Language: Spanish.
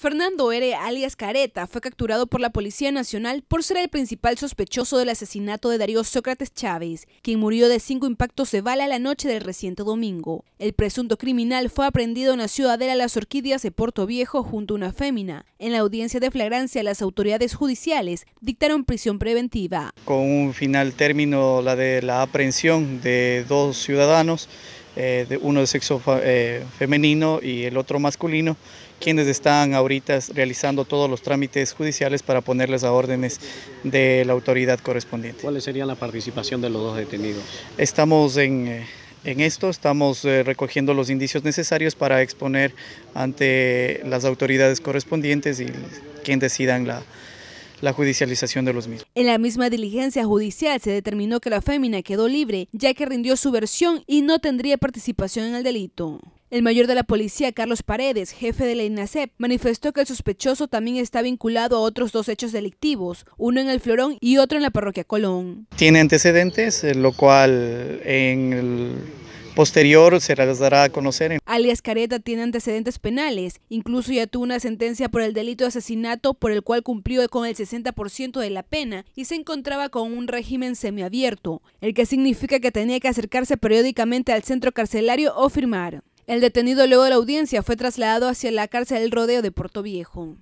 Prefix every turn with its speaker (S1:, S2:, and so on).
S1: Fernando R. alias Careta fue capturado por la Policía Nacional por ser el principal sospechoso del asesinato de Darío Sócrates Chávez, quien murió de cinco impactos de bala la noche del reciente domingo. El presunto criminal fue aprehendido en la ciudadela Las Orquídeas de Puerto Viejo junto a una fémina. En la audiencia de flagrancia, las autoridades judiciales dictaron prisión preventiva.
S2: Con un final término la de la aprehensión de dos ciudadanos eh, de uno de sexo eh, femenino y el otro masculino, quienes están ahorita realizando todos los trámites judiciales para ponerles a órdenes de la autoridad correspondiente. ¿Cuál sería la participación de los dos detenidos? Estamos en... Eh, en esto estamos recogiendo los indicios necesarios para exponer ante las autoridades correspondientes y quien decidan la, la judicialización de los mismos. En
S1: la misma diligencia judicial se determinó que la fémina quedó libre, ya que rindió su versión y no tendría participación en el delito. El mayor de la policía, Carlos Paredes, jefe de la INACEP, manifestó que el sospechoso también está vinculado a otros dos hechos delictivos, uno en el Florón y otro en la parroquia Colón.
S2: Tiene antecedentes, lo cual en el posterior se dará a conocer
S1: alias Careta, tiene antecedentes penales. Incluso ya tuvo una sentencia por el delito de asesinato por el cual cumplió con el 60% de la pena y se encontraba con un régimen semiabierto, el que significa que tenía que acercarse periódicamente al centro carcelario o firmar. El detenido luego de la audiencia fue trasladado hacia la cárcel del rodeo de Puerto Viejo.